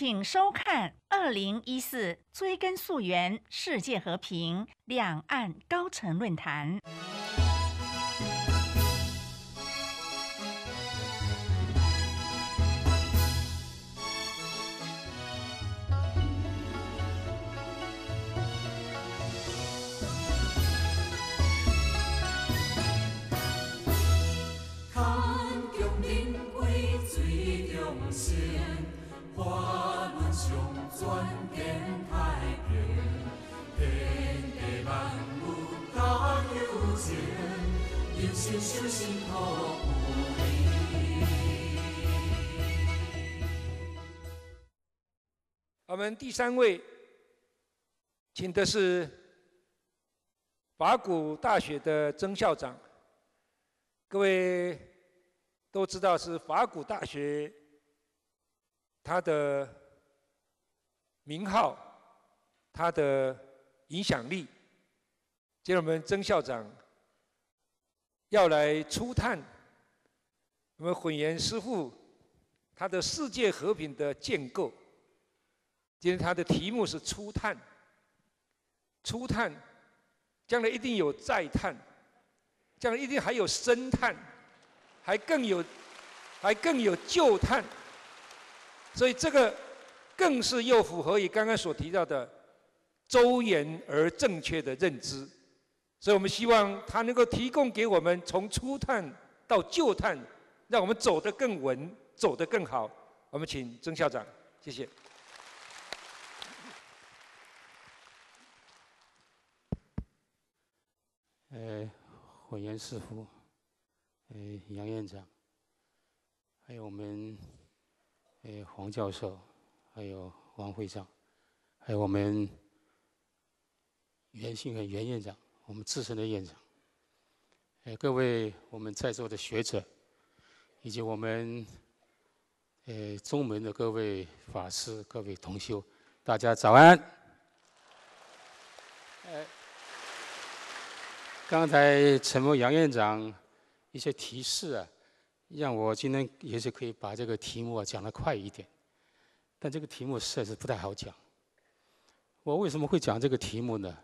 请收看二零一四追根溯源世界和平两岸高层论坛。转眼太平，天地万物皆有情，用心修心可不我们第三位请的是法古大学的曾校长，各位都知道是法古大学，他的。名号，他的影响力。今天我们曾校长要来初探，我们混元师傅他的世界和平的建构。今天他的题目是初探，初探，将来一定有再探，将来一定还有深探，还更有，还更有旧探。所以这个。更是又符合你刚刚所提到的周延而正确的认知，所以我们希望它能够提供给我们从初探到旧探，让我们走得更稳，走得更好。我们请曾校长，谢谢。呃，混元师傅，呃，杨院长，还有我们，呃，黄教授。还有王会长，还有我们袁信和袁院长，我们自身的院长，哎，各位我们在座的学者，以及我们呃中门的各位法师、各位同修，大家早安。哎，刚才陈默杨院长一些提示啊，让我今天也是可以把这个题目啊讲得快一点。但这个题目实在是不太好讲。我为什么会讲这个题目呢？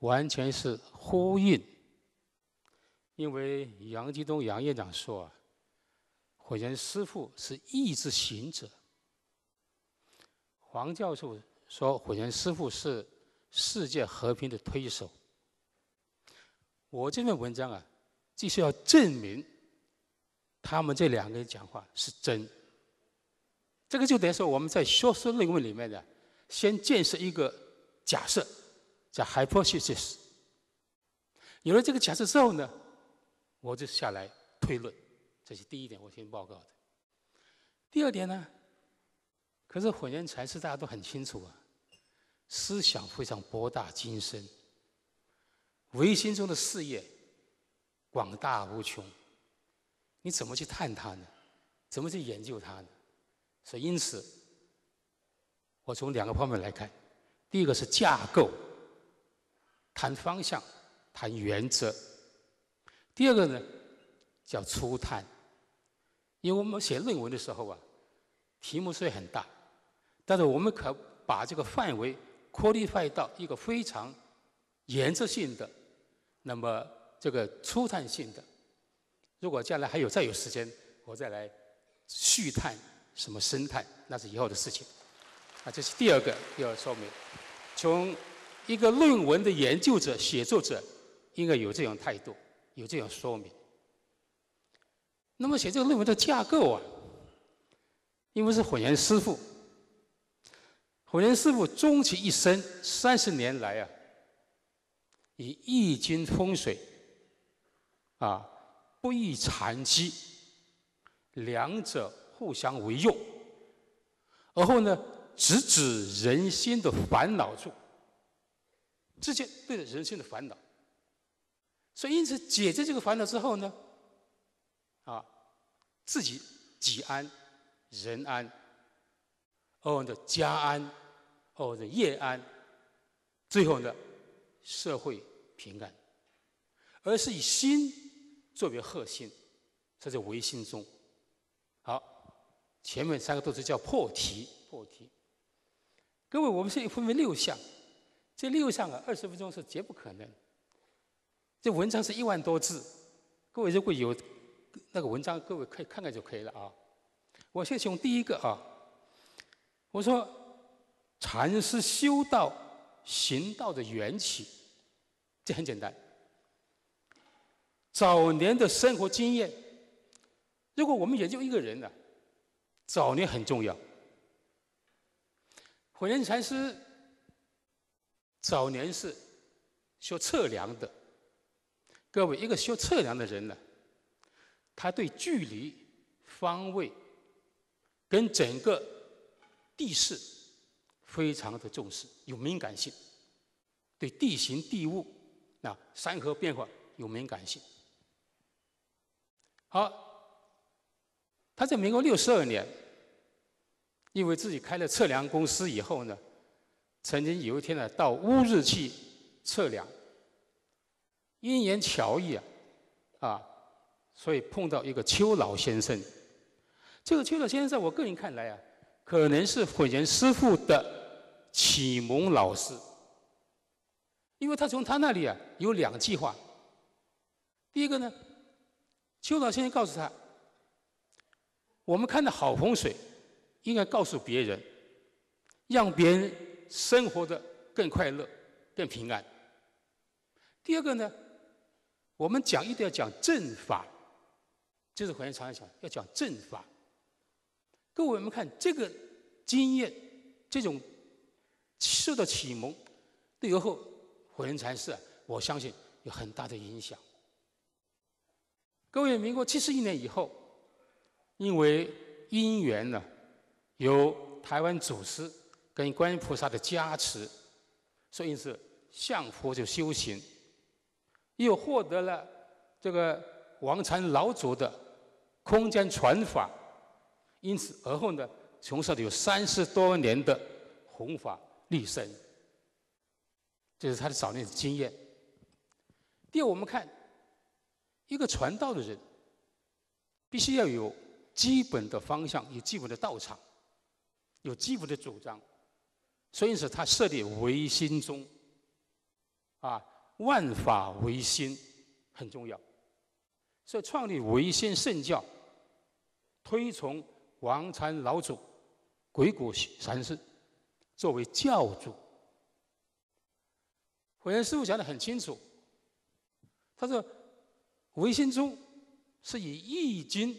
完全是呼应，因为杨继东杨院长说啊，火人师傅是意志行者；黄教授说火人师傅是世界和平的推手。我这篇文章啊，就是要证明他们这两个人讲话是真。这个就等于说我们在学术论文里面呢，先建设一个假设，叫 hypothesis。有了这个假设之后呢，我就下来推论，这是第一点我先报告的。第二点呢，可是混元禅师大家都很清楚啊，思想非常博大精深，唯心中的事业广大无穷，你怎么去探它呢？怎么去研究它呢？所以，因此，我从两个方面来看：，第一个是架构，谈方向，谈原则；，第二个呢，叫初探。因为我们写论文的时候啊，题目虽然很大，但是我们可把这个范围扩大到一个非常原则性的，那么这个初探性的。如果将来还有再有时间，我再来续探。什么生态？那是以后的事情。啊，这是第二个要说明。从一个论文的研究者、写作者，应该有这种态度，有这种说明。那么写这个论文的架构啊，因为是混元师傅。混元师傅终其一生，三十年来啊，以易经风水啊，不易禅机，两者。互相为用，而后呢，直指人心的烦恼处，直接对着人心的烦恼。所以，因此解决这个烦恼之后呢，啊，自己己安，人安，哦的家安，哦的业安，最后呢，社会平安。而是以心作为核心，这叫唯心宗。前面三个都是叫破题。破题。各位，我们现在分为六项，这六项啊，二十分钟是绝不可能。这文章是一万多字，各位如果有那个文章，各位可以看看就可以了啊。我先从第一个啊，我说禅师修道行道的缘起，这很简单。早年的生活经验，如果我们研究一个人呢？早年很重要。火焰禅师早年是学测量的，各位一个学测量的人呢，他对距离、方位跟整个地势非常的重视，有敏感性，对地形地物、啊山河变化有敏感性。好。他在民国六十二年，因为自己开了测量公司以后呢，曾经有一天呢到乌日去测量，因缘巧遇啊，啊，所以碰到一个邱老先生。这个邱老先生在我个人看来啊，可能是混元师傅的启蒙老师，因为他从他那里啊有两句话。第一个呢，邱老先生告诉他。我们看到好风水，应该告诉别人，让别人生活得更快乐、更平安。第二个呢，我们讲一定要讲正法，这是火云禅师讲，要讲正法。各位，我们看这个经验，这种受到启蒙，对以后火云禅师，啊，我相信有很大的影响。各位，民国七十一年以后。因为因缘呢，有台湾祖师跟观音菩萨的加持，所以是向佛就修行，又获得了这个王禅老祖的空间传法，因此而后呢，从事了有三十多年的弘法立身，这是他的早年的经验。第二，我们看一个传道的人，必须要有。基本的方向有基本的道场，有基本的主张，所以说他设立唯心宗。啊，万法唯心很重要，所以创立唯心圣教，推崇王禅老祖、鬼谷先生作为教主。慧远师傅讲的很清楚，他说唯心宗是以易经。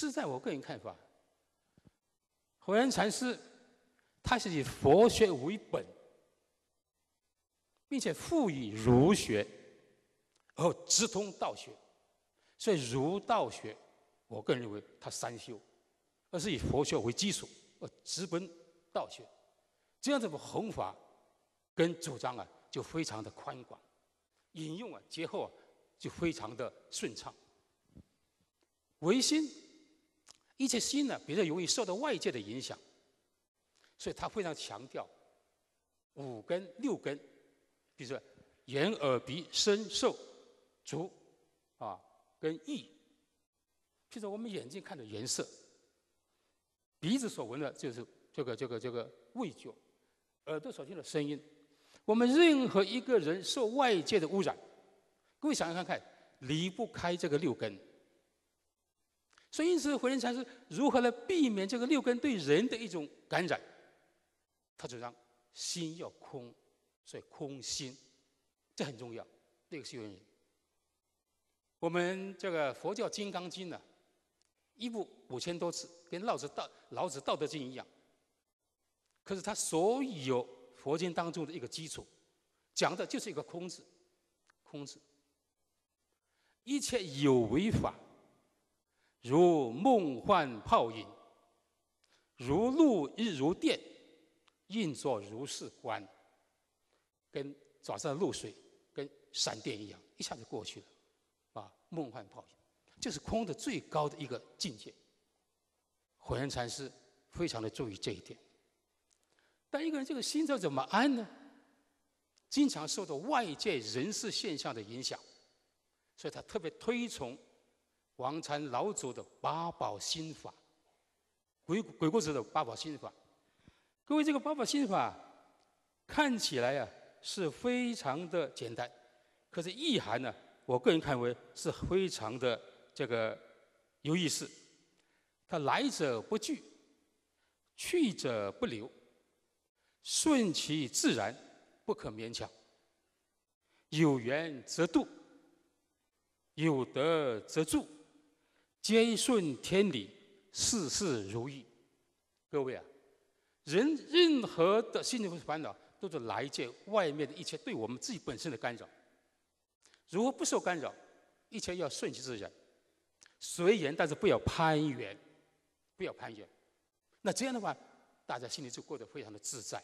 是在我个人看法，慧仁禅师他是以佛学为本，并且赋予儒学，而直通道学，所以儒道学，我个人认为他三修，而是以佛学为基础而直奔道学，这样子的弘法跟主张啊就非常的宽广，引用啊结后啊就非常的顺畅，唯心。一切心呢，比较容易受到外界的影响，所以他非常强调五根、六根，比如说眼、耳、鼻、身、受、足啊，跟意，譬如说我们眼睛看的颜色，鼻子所闻的就是这个、这个、这个味觉，耳朵所听的声音，我们任何一个人受外界的污染，各位想想看，离不开这个六根。所以，因此，回人禅师如何来避免这个六根对人的一种感染？他主张心要空，所以空心，这很重要。另个个原因，我们这个佛教《金刚经》呢，一部五千多字，跟老子《道老子道德经》一样。可是，它所有佛经当中的一个基础，讲的就是一个空字，空字，一切有为法。如梦幻泡影，如露亦如电，应作如是观。跟早上的露水，跟闪电一样，一下就过去了，啊，梦幻泡影，这是空的最高的一个境界。火焰禅师非常的注意这一点，但一个人这个心怎么安呢？经常受到外界人事现象的影响，所以他特别推崇。王禅老祖的八宝心法，《鬼鬼故事》的八宝心法。各位，这个八宝心法看起来呀，是非常的简单，可是意涵呢，我个人看为是非常的这个有意思。它来者不拒，去者不留，顺其自然，不可勉强。有缘则渡，有德则助。皆顺天理，事事如意。各位啊，人任何的心理烦恼都是来自外面的一切对我们自己本身的干扰。如果不受干扰，一切要顺其自然，随缘，但是不要攀缘，不要攀缘。那这样的话，大家心里就过得非常的自在，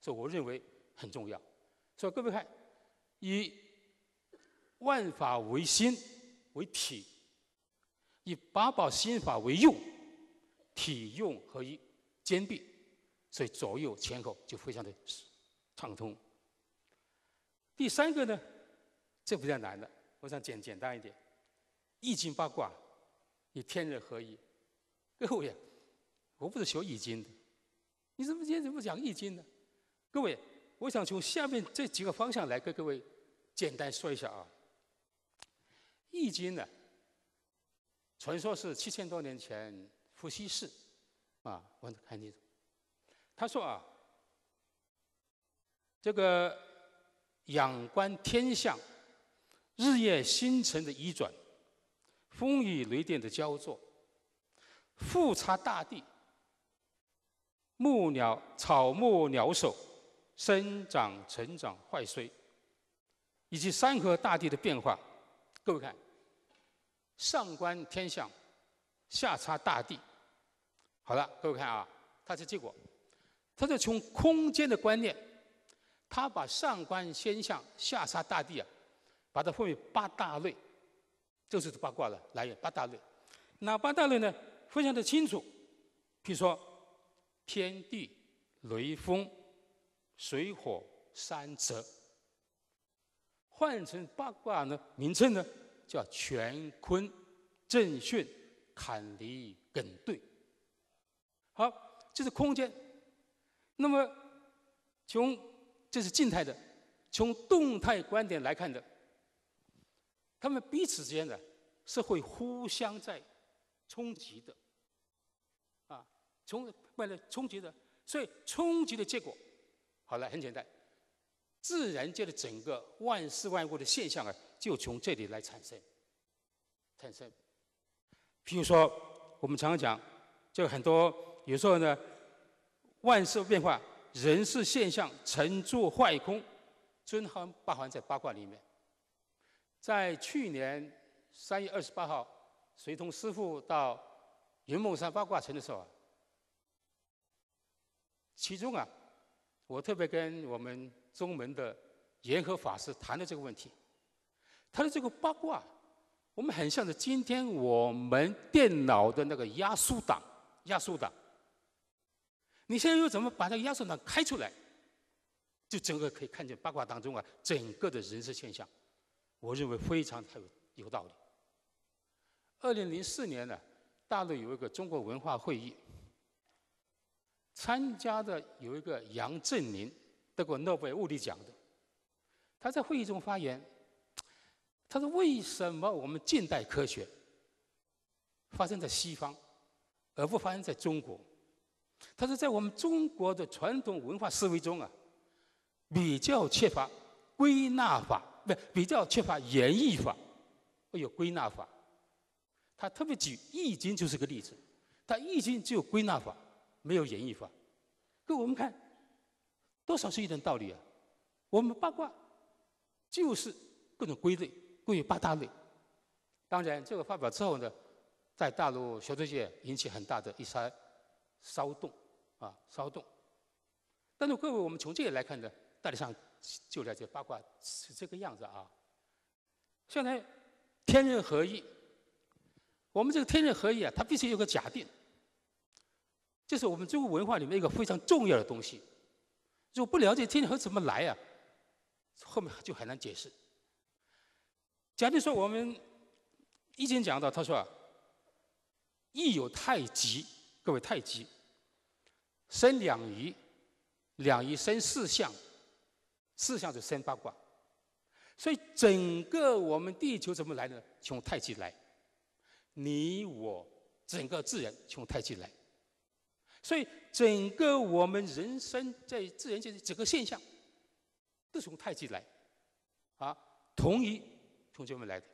所以我认为很重要。所以各位看，以万法为心为体。以八宝心法为用，体用合一兼并，所以左右前后就非常的畅通。第三个呢，这比较难的，我想简简单一点，《易经》八卦与天人合一。各位，我不是学《易经》的，你怎么今天怎么讲《易经》呢？各位，我想从下面这几个方向来跟各位简单说一下啊，《易经》呢。传说是七千多年前伏羲氏，啊，我能看清楚，他说啊，这个仰观天象，日夜星辰的移转，风雨雷电的交作，富察大地，木鸟草木鸟兽生长成长坏衰，以及山河大地的变化，各位看。上观天象，下察大地。好了，各位看啊，它是结果。它是从空间的观念，他把上观天象、下察大地啊，把它分为八大类，这就是八卦了来源。八大类，哪八大类呢？非常的清楚。比如说，天地、雷风、水火、山泽，换成八卦呢名称呢？叫乾坤震巽坎离艮兑，好，这是空间。那么，从这是静态的，从动态观点来看的，他们彼此之间呢，是会互相在冲击的，啊，从为了冲击的，所以冲击的结果，好了，很简单，自然界的整个万事万物的现象啊。就从这里来产生，产生。譬如说，我们常常讲，就很多有时候呢，万事变化，人事现象，成住坏空，尊号包含在八卦里面。在去年三月二十八号，随同师傅到云梦山八卦城的时候啊，其中啊，我特别跟我们宗门的延和法师谈了这个问题。他的这个八卦，我们很像是今天我们电脑的那个压缩档，压缩档。你现在又怎么把那个压缩档开出来？就整个可以看见八卦当中啊，整个的人事现象，我认为非常有有道理。二零零四年呢，大陆有一个中国文化会议，参加的有一个杨振宁，得过诺贝尔物理奖的，他在会议中发言。他说：“为什么我们近代科学发生在西方，而不发生在中国？”他说：“在我们中国的传统文化思维中啊，比较缺乏归纳法，不，比较缺乏演绎法。哦，有归纳法，他特别举《易经》就是个例子。他《易经》只有归纳法，没有演绎法。可我们看，多少是一点道理啊？我们八卦就是各种归类。共有八大类。当然，这个发表之后呢，在大陆学术界引起很大的一番骚动，啊骚动。但是，各位，我们从这里来看呢，大体上就了解八卦是这个样子啊。现在天人合一，我们这个天人合一啊，它必须有个假定，这是我们中国文化里面一个非常重要的东西。如果不了解天人合怎么来呀，后面就很难解释。假定说，我们《易经》讲到，他说：“易有太极，各位太极生两仪，两仪生四象，四象就生八卦。”所以，整个我们地球怎么来呢？从太极来，你我整个自然从太极来，所以整个我们人生在自然界整个现象都从太极来啊，同一。同学们来的，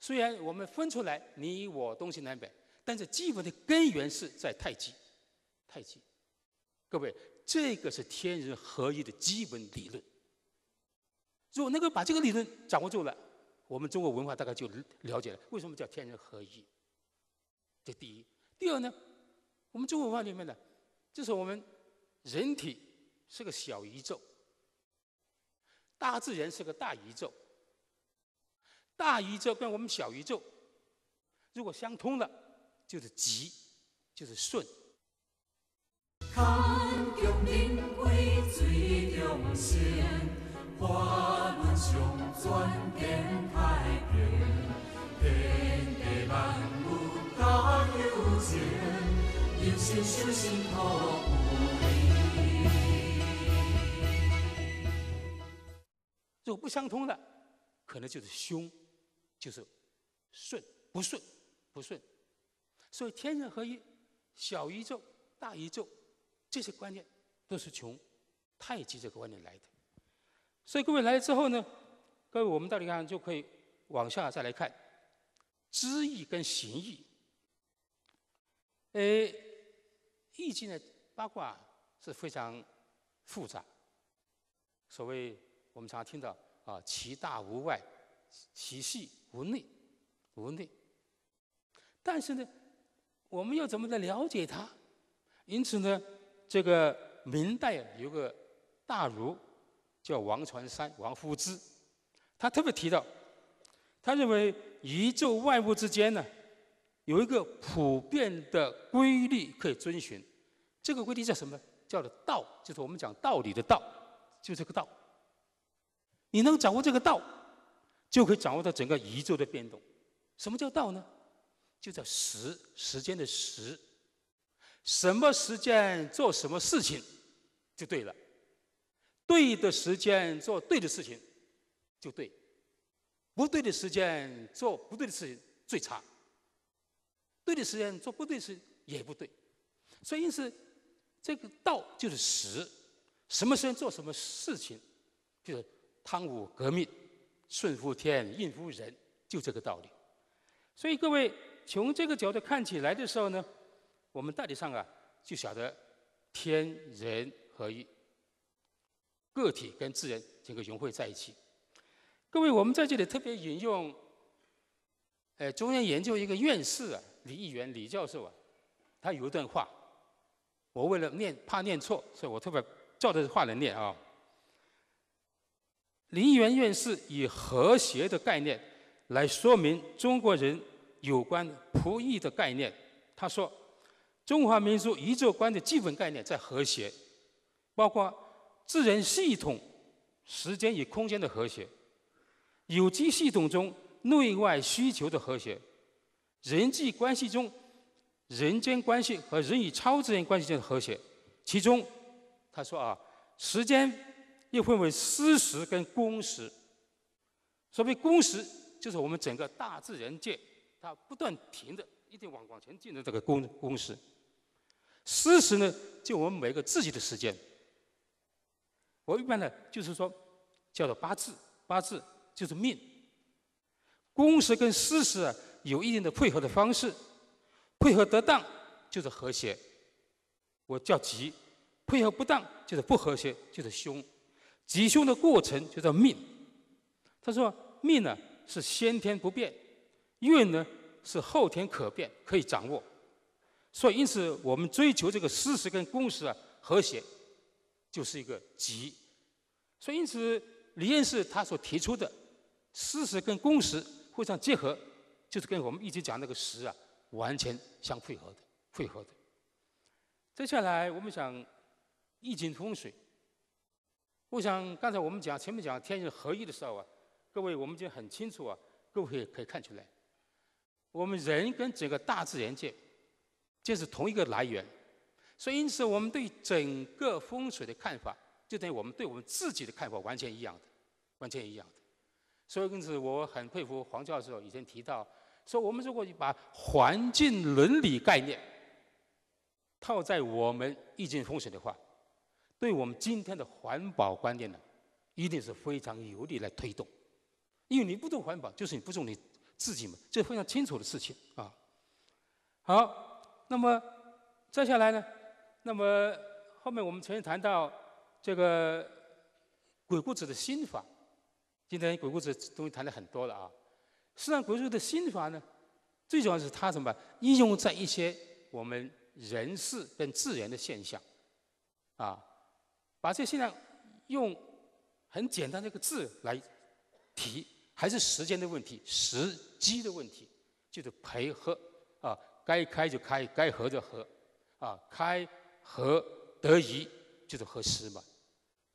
虽然我们分出来你我东西南北，但是基本的根源是在太极，太极。各位，这个是天人合一的基本理论。如果能够把这个理论掌握住了，我们中国文化大概就了解了为什么叫天人合一。这第一，第二呢，我们中国文化里面呢，就是我们人体是个小宇宙，大自然是个大宇宙。大宇宙跟我们小宇宙，如果相通了，就是吉，就是顺。看江边桂最中心，花轮上转变太平。天地万物皆有情，有生修心可不离。如果不相通的，可能就是凶。就是顺不顺不顺，所以天人合一、小宇宙、大宇宙这些观念都是从太极这个观念来的。所以各位来之后呢，各位我们到底看就可以往下再来看知易跟行易。哎，易经的八卦是非常复杂。所谓我们常听到啊，其大无外。体系无内，无内。但是呢，我们又怎么来了解它？因此呢，这个明代有个大儒叫王船山、王夫之，他特别提到，他认为宇宙万物之间呢，有一个普遍的规律可以遵循。这个规律叫什么？叫做道，就是我们讲道理的道，就这个道。你能掌握这个道？就可以掌握到整个宇宙的变动。什么叫道呢？就叫时，时间的时。什么时间做什么事情，就对了。对的时间做对的事情，就对。不对的时间做不对的事情，最差。对的时间做不对事也不对。所以因此，这个道就是时。什么时间做什么事情，就是汤武革命。顺乎天，应乎人，就这个道理。所以各位从这个角度看起来的时候呢，我们大体上啊就晓得天人合一，个体跟自然整个融汇在一起。各位，我们在这里特别引用，呃，中央研究一个院士啊，李议员李教授啊，他有一段话，我为了念怕念错，所以我特别照着话来念啊。林园院士以和谐的概念来说明中国人有关“仆役的概念。他说：“中华民族宇宙观的基本概念在和谐，包括自然系统、时间与空间的和谐，有机系统中内外需求的和谐，人际关系中人间关系和人与超自然关系间的和谐。”其中，他说：“啊，时间。”又分为私时跟公时，所谓公时就是我们整个大自然界，它不断停的，一直往往前进的这个公公时，私时呢，就我们每个自己的时间。我一般呢，就是说叫做八字，八字就是命。公时跟私时啊有一定的配合的方式，配合得当就是和谐，我叫吉；配合不当就是不和谐，就是凶。吉凶的过程就叫命。他说：“命呢是先天不变，运呢是后天可变，可以掌握。所以，因此我们追求这个事实跟共识啊和谐，就是一个吉。所以，因此李院士他所提出的事实跟共识互相结合，就是跟我们一直讲那个实啊完全相配合的，配合的。接下来我们讲易经风水。”我想刚才我们讲前面讲天人合一的时候啊，各位我们就很清楚啊，各位也可以看出来，我们人跟整个大自然界，这是同一个来源，所以因此我们对整个风水的看法，就等于我们对我们自己的看法完全一样的，完全一样的。所以因此我很佩服黄教授以前提到，说我们如果把环境伦理概念，套在我们易经风水的话。对我们今天的环保观念呢，一定是非常有利来推动，因为你不做环保，就是你不做你自己嘛，这是非常清楚的事情啊。好，那么接下来呢，那么后面我们曾经谈到这个鬼谷子的心法，今天鬼谷子东西谈的很多了啊。实际上，鬼谷子的心法呢，最重要是他什么应用在一些我们人事跟自然的现象，啊。把这些现象用很简单的一个字来提，还是时间的问题，时机的问题，就是配合啊，该开就开，该合就合，啊，开合得宜就是合适嘛。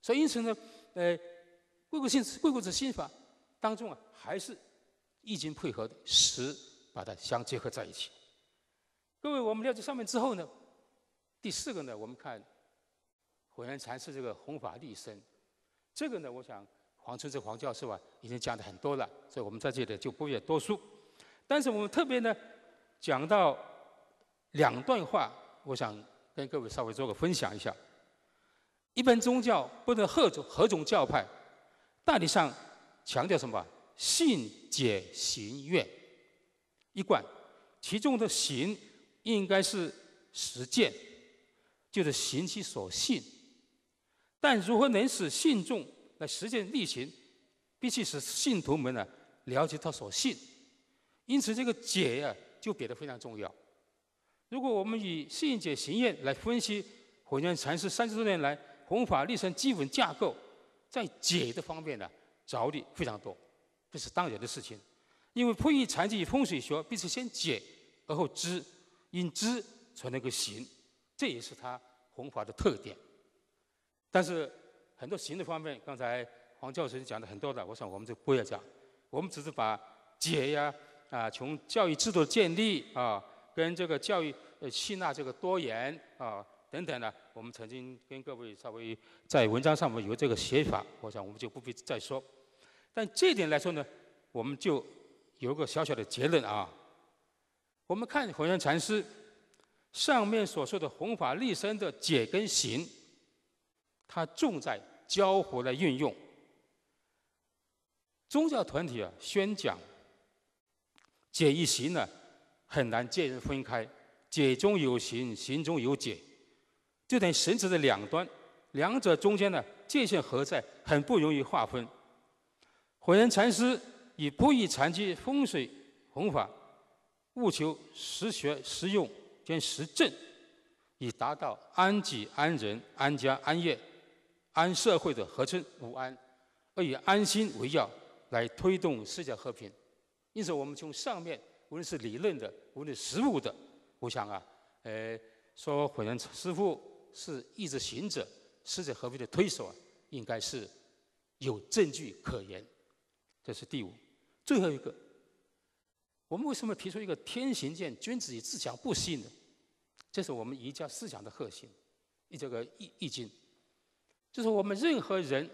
所以因此呢，呃，《贵国心》《贵国子心法》当中啊，还是易经配合的时把它相结合在一起。各位，我们了解上面之后呢，第四个呢，我们看。慧远禅师这个弘法立身，这个呢，我想黄春志黄教授啊已经讲的很多了，所以我们在这里就不便多说。但是我们特别呢讲到两段话，我想跟各位稍微做个分享一下。一般宗教，不论何种何种教派，大体上强调什么？信解行愿，一贯。其中的行应该是实践，就是行其所信。但如何能使信众来实践力行，必须使信徒们呢了解他所信，因此这个解呀就变得非常重要。如果我们以信解行愿来分析火远禅师三十多年来弘法历程基本架构，在解的方面呢着力非常多，这是当然的事情。因为破译禅机与风水学，必须先解而后知，因知才能够行，这也是他弘法的特点。但是很多行的方面，刚才黄教授讲的很多的，我想我们就不要讲，我们只是把解呀啊从教育制度建立啊，跟这个教育呃吸纳这个多元啊等等呢，我们曾经跟各位稍微在文章上面有这个写法，我想我们就不必再说。但这点来说呢，我们就有个小小的结论啊。我们看弘扬禅师上面所说的弘法立身的解跟行。它重在交互的运用，宗教团体啊宣讲、解义行呢很难见人分开，解中有行，行中有解，就等绳子的两端，两者中间呢界限何在，很不容易划分。慧人禅师以不以禅机风水弘法，务求实学实用兼实证，以达到安己安人安家安业。安社会的和顺、无安，而以安心为要，来推动世界和平。因此，我们从上面，无论是理论的，无论实物的，我想啊，呃，说慧人师傅是一直行者，世界和平的推手，啊，应该是有证据可言。这是第五，最后一个。我们为什么提出一个“天行健，君子以自强不息”呢？这是我们儒家思想的核心，这个《易易经》。就是我们任何人，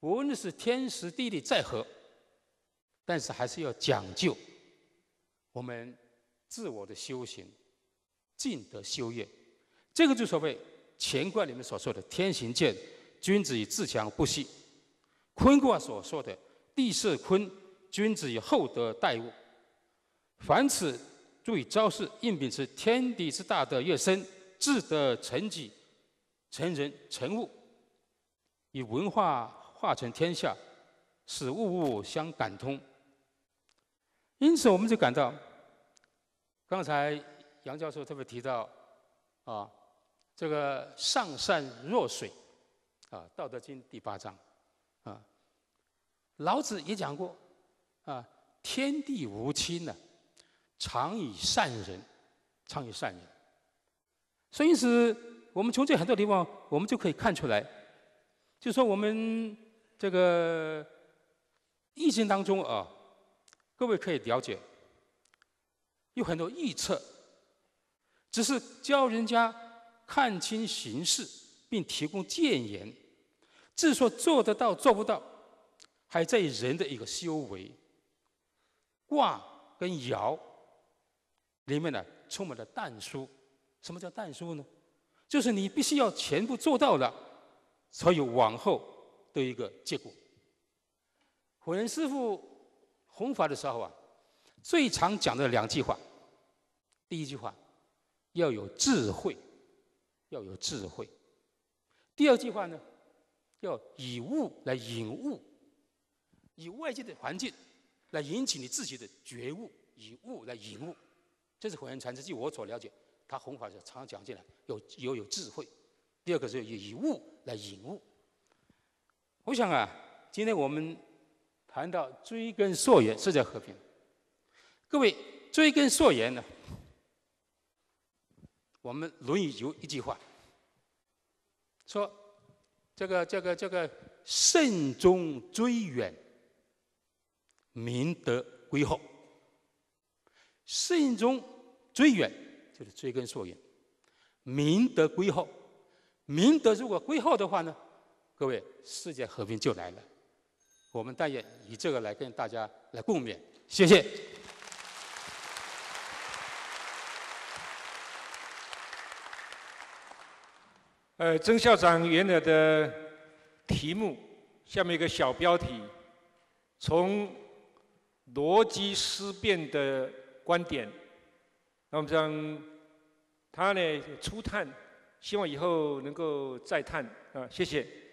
无论是天时地利在何，但是还是要讲究我们自我的修行、尽德修业。这个就所谓乾卦里面所说的“天行健，君子以自强不息”；坤卦所说的“地势坤，君子以厚德载物”。凡此，注意昭示应秉持天地之大德，越深至德成己、成人、成物。以文化化成天下，使物物相感通。因此，我们就感到，刚才杨教授特别提到，啊，这个上善若水，啊，《道德经》第八章，啊，老子也讲过，啊，天地无亲呢，常以善人，常以善人。所以，是我们从这很多地方，我们就可以看出来。就说我们这个易经当中啊，各位可以了解，有很多预测，只是教人家看清形势，并提供谏言。至说做得到做不到，还在于人的一个修为。卦跟爻里面呢，充满了淡书。什么叫淡书呢？就是你必须要全部做到了。所以往后的一个结果，火能师傅弘法的时候啊，最常讲的两句话：第一句话，要有智慧，要有智慧；第二句话呢，要以物来引物，以外界的环境来引起你自己的觉悟，以物来引物。这是火焰禅师，据我所了解，他弘法时常讲进来，有要有智慧。第二个是以以物来引物。我想啊，今天我们谈到追根溯源是在和平。各位，追根溯源呢，我们《论语》有一句话，说：“这个这个这个慎终追远，明德归厚。慎终追远就是追根溯源，明德归厚。明德如果归厚的话呢，各位，世界和平就来了。我们但愿以这个来跟大家来共勉。谢谢。呃，曾校长原来的题目下面一个小标题，从逻辑思辨的观点，那我们讲他呢初探。希望以后能够再探啊！谢谢。